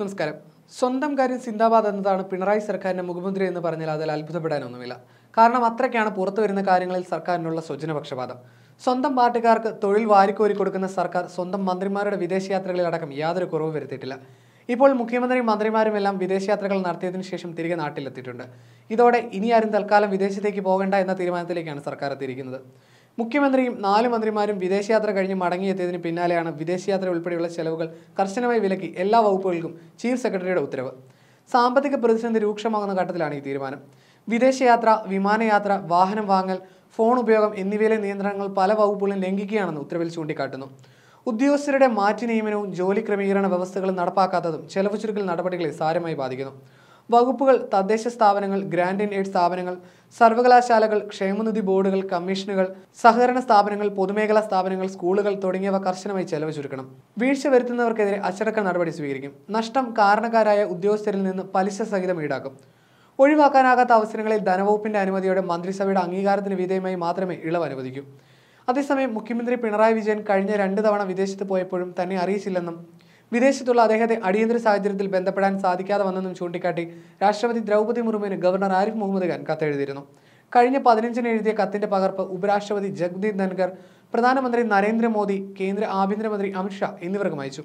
നമസ്കാരം സ്വന്തം കാര്യം സിന്ദാബാദ് എന്നതാണ് പിണറായി സർക്കാരിൻ്റെ മുഖ്യമന്ത്രി എന്ന് പറഞ്ഞാൽ അതിൽ അത്ഭുതപ്പെടാനൊന്നുമില്ല കാരണം അത്രയ്ക്കാണ് പുറത്തു വരുന്ന കാര്യങ്ങളിൽ സർക്കാരിനുള്ള സ്വജനപക്ഷപാതം സ്വന്തം പാർട്ടിക്കാർക്ക് തൊഴിൽ വാരിക്കോരി കൊടുക്കുന്ന സർക്കാർ സ്വന്തം മന്ത്രിമാരുടെ വിദേശയാത്രകളിൽ അടക്കം യാതൊരു കുറവ് വരുത്തിയിട്ടില്ല ഇപ്പോൾ മുഖ്യമന്ത്രിയും മന്ത്രിമാരും എല്ലാം വിദേശയാത്രകൾ നടത്തിയതിനു ശേഷം തിരികെ നാട്ടിലെത്തിയിട്ടുണ്ട് ഇതോടെ ഇനി ആരും തൽക്കാലം വിദേശത്തേക്ക് പോകേണ്ട എന്ന തീരുമാനത്തിലേക്കാണ് സർക്കാർ എത്തിയിരിക്കുന്നത് മുഖ്യമന്ത്രിയും നാല് മന്ത്രിമാരും വിദേശയാത്ര കഴിഞ്ഞ് മടങ്ങിയെത്തിയതിന് പിന്നാലെയാണ് വിദേശയാത്ര ഉൾപ്പെടെയുള്ള ചെലവുകൾ കർശനമായി വിലക്കി എല്ലാ വകുപ്പുകൾക്കും ചീഫ് സെക്രട്ടറിയുടെ ഉത്തരവ് സാമ്പത്തിക പ്രതിസന്ധി രൂക്ഷമാകുന്ന ഘട്ടത്തിലാണ് ഈ തീരുമാനം വിദേശയാത്ര വിമാനയാത്ര വാഹനം വാങ്ങൽ ഫോൺ ഉപയോഗം എന്നിവയിലെ നിയന്ത്രണങ്ങൾ പല വകുപ്പുകളും ലംഘിക്കുകയാണെന്ന് ഉത്തരവിൽ ചൂണ്ടിക്കാട്ടുന്നു ഉദ്യോഗസ്ഥരുടെ മാറ്റി നിയമനവും ജോലി ക്രമീകരണ വ്യവസ്ഥകളും നടപ്പാക്കാത്തതും ചെലവ് ചുരുക്കൽ നടപടികളെ സാരമായി ബാധിക്കുന്നു വകുപ്പുകൾ തദ്ദേശ സ്ഥാപനങ്ങൾ ഗ്രാൻഡ് ഇൻ എയ്ഡ് സ്ഥാപനങ്ങൾ സർവകലാശാലകൾ ക്ഷേമനിധി ബോർഡുകൾ കമ്മീഷനുകൾ സഹകരണ സ്ഥാപനങ്ങൾ പൊതുമേഖലാ സ്ഥാപനങ്ങൾ സ്കൂളുകൾ തുടങ്ങിയവ കർശനമായി ചെലവ് ചുരുക്കണം വീഴ്ച വരുത്തുന്നവർക്കെതിരെ അച്ചടക്ക നടപടി സ്വീകരിക്കും നഷ്ടം കാരണക്കാരായ ഉദ്യോഗസ്ഥരിൽ നിന്ന് പലിശ സഹിതം ഈടാക്കും ഒഴിവാക്കാനാകാത്ത അവസരങ്ങളിൽ ധനവകുപ്പിന്റെ അനുമതിയോടെ മന്ത്രിസഭയുടെ അംഗീകാരത്തിന് വിധേയമായി മാത്രമേ ഇളവ് അനുവദിക്കൂ അതേസമയം മുഖ്യമന്ത്രി പിണറായി വിജയൻ കഴിഞ്ഞ രണ്ട് തവണ വിദേശത്ത് പോയപ്പോഴും തന്നെ അറിയിച്ചില്ലെന്നും വിദേശത്തുള്ള അദ്ദേഹത്തെ അടിയന്തര സാഹചര്യത്തിൽ ബന്ധപ്പെടാൻ സാധിക്കാതെ വന്നെന്നും ചൂണ്ടിക്കാട്ടി രാഷ്ട്രപതി ദ്രൗപദി മുർമുവിന് ഗവർണർ ആരിഫ് മുഹമ്മദ് ഖാൻ കത്തെഴുതിയിരുന്നു കഴിഞ്ഞ പതിനഞ്ചിന് എഴുതിയ കത്തിന്റെ പകർപ്പ് ഉപരാഷ്ട്രപതി ജഗ്ദീപ് ധൻഖർ പ്രധാനമന്ത്രി നരേന്ദ്രമോദി കേന്ദ്ര ആഭ്യന്തരമന്ത്രി അമിത്ഷാ എന്നിവർക്കും അയച്ചു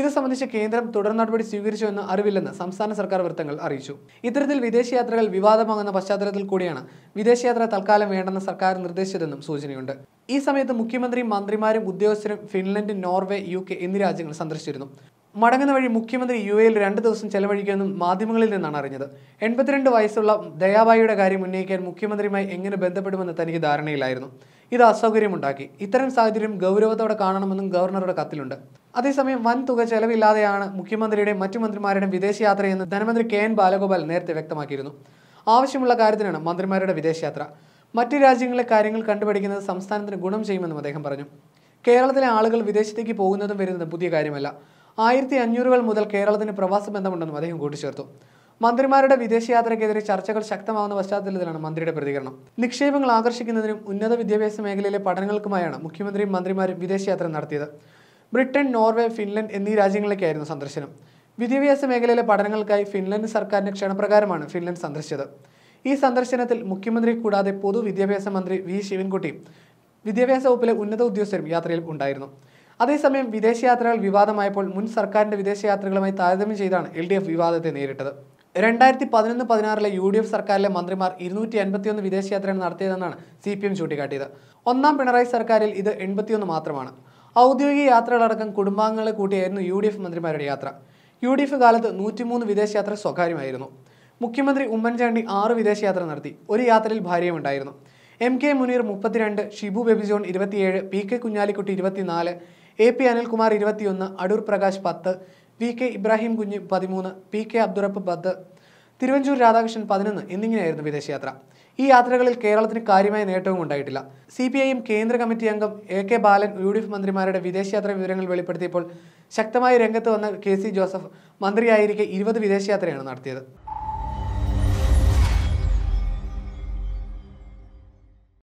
ഇത് സംബന്ധിച്ച് കേന്ദ്രം തുടർ നടപടി സ്വീകരിച്ചുവെന്ന് അറിവില്ലെന്ന് സംസ്ഥാന സർക്കാർ വൃത്തങ്ങൾ അറിയിച്ചു ഇത്തരത്തിൽ വിദേശയാത്രകൾ വിവാദമാകുന്ന പശ്ചാത്തലത്തിൽ കൂടിയാണ് വിദേശയാത്ര തൽക്കാലം വേണ്ടെന്ന് സർക്കാർ നിർദ്ദേശിച്ചതെന്നും സൂചനയുണ്ട് ഈ സമയത്ത് മുഖ്യമന്ത്രിയും മന്ത്രിമാരും ഉദ്യോഗസ്ഥരും ഫിൻലൻഡ് നോർവേ യു എന്നീ രാജ്യങ്ങൾ സന്ദർശിച്ചിരുന്നു മടങ്ങുന്ന വഴി മുഖ്യമന്ത്രി യു എയിൽ രണ്ട് ദിവസം ചെലവഴിക്കുമെന്നും മാധ്യമങ്ങളിൽ നിന്നാണ് അറിഞ്ഞത് എൺപത്തിരണ്ട് വയസ്സുള്ള ദയാബായിയുടെ കാര്യം ഉന്നയിക്കാൻ മുഖ്യമന്ത്രിയുമായി എങ്ങനെ ബന്ധപ്പെടുമെന്ന് തനിക്ക് ധാരണയിലായിരുന്നു ഇത് അസൗകര്യമുണ്ടാക്കി ഇത്തരം സാഹചര്യം ഗൗരവത്തോടെ കാണണമെന്നും ഗവർണറുടെ കത്തിലുണ്ട് അതേസമയം വൻ തുക ചെലവില്ലാതെയാണ് മുഖ്യമന്ത്രിയുടെയും മറ്റു മന്ത്രിമാരുടെയും വിദേശയാത്രയെന്ന് ധനമന്ത്രി കെ എൻ ബാലഗോപാൽ നേരത്തെ വ്യക്തമാക്കിയിരുന്നു ആവശ്യമുള്ള കാര്യത്തിനാണ് മന്ത്രിമാരുടെ വിദേശയാത്ര മറ്റു രാജ്യങ്ങളിലെ കാര്യങ്ങൾ കണ്ടുപിടിക്കുന്നത് സംസ്ഥാനത്തിന് ഗുണം ചെയ്യുമെന്നും അദ്ദേഹം പറഞ്ഞു കേരളത്തിലെ ആളുകൾ വിദേശത്തേക്ക് പോകുന്നതും വരുന്നതും പുതിയ കാര്യമല്ല ആയിരത്തി അഞ്ഞൂറുകൾ മുതൽ കേരളത്തിന് പ്രവാസ ബന്ധമുണ്ടെന്നും അദ്ദേഹം കൂട്ടിച്ചേർത്തു മന്ത്രിമാരുടെ വിദേശയാത്രയ്ക്കെതിരെ ചർച്ചകൾ ശക്തമാകുന്ന പശ്ചാത്തലത്തിലാണ് മന്ത്രിയുടെ പ്രതികരണം നിക്ഷേപങ്ങൾ ആകർഷിക്കുന്നതിനും ഉന്നത വിദ്യാഭ്യാസ മേഖലയിലെ പഠനങ്ങൾക്കുമായാണ് മുഖ്യമന്ത്രിയും മന്ത്രിമാരും വിദേശയാത്ര നടത്തിയത് ബ്രിട്ടൻ നോർവേ ഫിൻലൻഡ് എന്നീ രാജ്യങ്ങളിലേക്കായിരുന്നു സന്ദർശനം വിദ്യാഭ്യാസ മേഖലയിലെ പഠനങ്ങൾക്കായി ഫിൻലൻഡ് സർക്കാരിൻ്റെ ക്ഷണപ്രകാരമാണ് ഫിൻലൻഡ് സന്ദർശിച്ചത് ഈ സന്ദർശനത്തിൽ മുഖ്യമന്ത്രി കൂടാതെ പൊതുവിദ്യാഭ്യാസ മന്ത്രി വി ശിവൻകുട്ടിയും വിദ്യാഭ്യാസ വകുപ്പിലെ ഉന്നത ഉദ്യോഗസ്ഥരും യാത്രയിൽ ഉണ്ടായിരുന്നു അതേസമയം വിദേശയാത്രകൾ വിവാദമായപ്പോൾ മുൻ സർക്കാരിൻ്റെ വിദേശയാത്രകളുമായി താരതമ്യം ചെയ്താണ് എൽ ഡി എഫ് വിവാദത്തെ നേരിട്ടത് രണ്ടായിരത്തി പതിനൊന്ന് പതിനാറിലെ യു ഡി എഫ് സർക്കാരിലെ മന്ത്രിമാർ ഇരുന്നൂറ്റി എൺപത്തിയൊന്ന് വിദേശയാത്രയാണ് നടത്തിയതെന്നാണ് സി പി എം ചൂണ്ടിക്കാട്ടിയത് ഒന്നാം പിണറായി സർക്കാരിൽ ഇത് എൺപത്തിയൊന്ന് മാത്രമാണ് ഔദ്യോഗിക യാത്രകളടക്കം കുടുംബാംഗങ്ങളെ കൂട്ടിയായിരുന്നു യു ഡി എഫ് മന്ത്രിമാരുടെ യാത്ര യു ഡി എഫ് കാലത്ത് നൂറ്റിമൂന്ന് വിദേശയാത്ര സ്വകാര്യമായിരുന്നു മുഖ്യമന്ത്രി ഉമ്മൻചാണ്ടി ആറ് വിദേശയാത്ര നടത്തി ഒരു യാത്രയിൽ ഭാര്യയുമുണ്ടായിരുന്നു എം കെ മുനീർ മുപ്പത്തിരണ്ട് ഷിബു ബെബിജോൺ ഇരുപത്തിയേഴ് പി കെ കുഞ്ഞാലിക്കുട്ടി ഇരുപത്തിനാല് എ പി അനിൽകുമാർ ഇരുപത്തിയൊന്ന് അടൂർ പ്രകാശ് പത്ത് വി കെ ഇബ്രാഹിം കുഞ്ഞ് പതിമൂന്ന് പി കെ അബ്ദുറപ്പ് പത്ത് തിരുവഞ്ചൂർ രാധാകൃഷ്ണൻ പതിനൊന്ന് എന്നിങ്ങനെയായിരുന്നു വിദേശയാത്ര ഈ യാത്രകളിൽ കേരളത്തിന് കാര്യമായ നേട്ടവും ഉണ്ടായിട്ടില്ല സി പി ഐ എം കേന്ദ്ര കമ്മിറ്റി അംഗം A K Balan U D F മന്ത്രിമാരുടെ വിദേശയാത്ര വിവരങ്ങൾ വെളിപ്പെടുത്തിയപ്പോൾ ശക്തമായി രംഗത്ത് വന്ന കെ സി ജോസഫ് മന്ത്രിയായിരിക്കെ ഇരുപത് വിദേശയാത്രയാണ് നടത്തിയത്